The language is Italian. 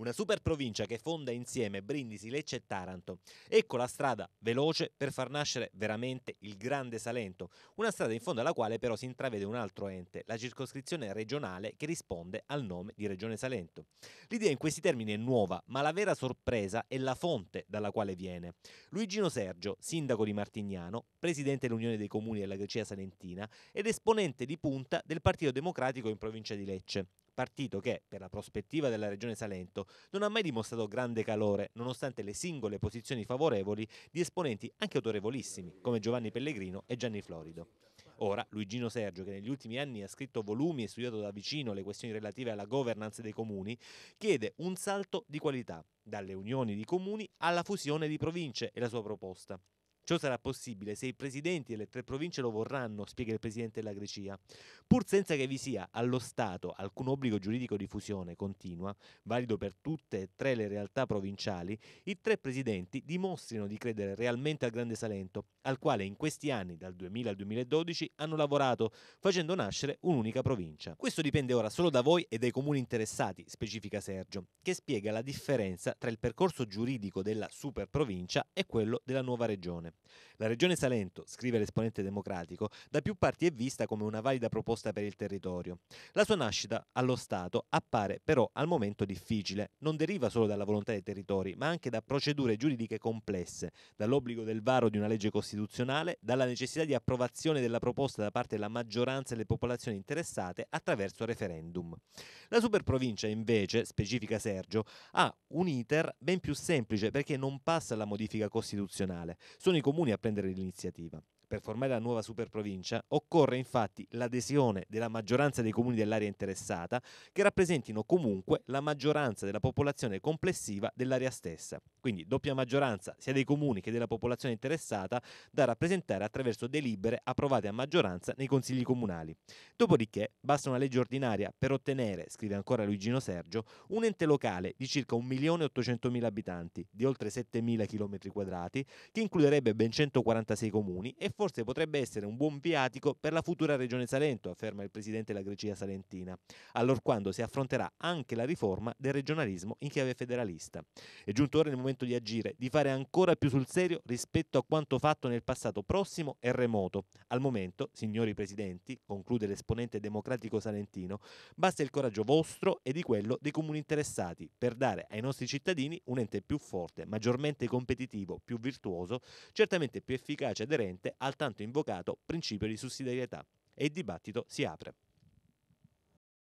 una super provincia che fonda insieme Brindisi, Lecce e Taranto. Ecco la strada veloce per far nascere veramente il grande Salento, una strada in fondo alla quale però si intravede un altro ente, la circoscrizione regionale che risponde al nome di Regione Salento. L'idea in questi termini è nuova, ma la vera sorpresa è la fonte dalla quale viene. Luigino Sergio, sindaco di Martignano, presidente dell'Unione dei Comuni della Grecia Salentina ed esponente di punta del Partito Democratico in provincia di Lecce partito che, per la prospettiva della Regione Salento, non ha mai dimostrato grande calore, nonostante le singole posizioni favorevoli di esponenti anche autorevolissimi, come Giovanni Pellegrino e Gianni Florido. Ora, Luigino Sergio, che negli ultimi anni ha scritto volumi e studiato da vicino le questioni relative alla governance dei comuni, chiede un salto di qualità, dalle unioni di comuni alla fusione di province e la sua proposta. Ciò sarà possibile se i presidenti delle tre province lo vorranno, spiega il presidente della Grecia. Pur senza che vi sia allo Stato alcun obbligo giuridico di fusione continua, valido per tutte e tre le realtà provinciali, i tre presidenti dimostrino di credere realmente al Grande Salento, al quale in questi anni, dal 2000 al 2012, hanno lavorato, facendo nascere un'unica provincia. Questo dipende ora solo da voi e dai comuni interessati, specifica Sergio, che spiega la differenza tra il percorso giuridico della super provincia e quello della nuova regione. La regione Salento, scrive l'esponente democratico, da più parti è vista come una valida proposta per il territorio. La sua nascita, allo Stato, appare però al momento difficile. Non deriva solo dalla volontà dei territori, ma anche da procedure giuridiche complesse, dall'obbligo del varo di una legge costituzionale, dalla necessità di approvazione della proposta da parte della maggioranza delle popolazioni interessate attraverso referendum. La superprovincia, invece, specifica Sergio, ha un iter ben più semplice perché non passa alla modifica costituzionale. Sono i comuni a prendere l'iniziativa per formare la nuova superprovincia, occorre infatti l'adesione della maggioranza dei comuni dell'area interessata, che rappresentino comunque la maggioranza della popolazione complessiva dell'area stessa. Quindi doppia maggioranza sia dei comuni che della popolazione interessata da rappresentare attraverso delibere approvate a maggioranza nei consigli comunali. Dopodiché basta una legge ordinaria per ottenere, scrive ancora Luigino Sergio, un ente locale di circa 1.800.000 abitanti, di oltre 7.000 km quadrati, che includerebbe ben 146 comuni e forse potrebbe essere un buon viatico per la futura Regione Salento, afferma il presidente della Grecia Salentina, allorquando si affronterà anche la riforma del regionalismo in chiave federalista. È giunto ora il momento di agire, di fare ancora più sul serio rispetto a quanto fatto nel passato prossimo e remoto. Al momento, signori presidenti, conclude l'esponente democratico salentino, basta il coraggio vostro e di quello dei comuni interessati per dare ai nostri cittadini un ente più forte, maggiormente competitivo, più virtuoso, certamente più efficace e aderente a al tanto invocato principio di sussidiarietà e il dibattito si apre.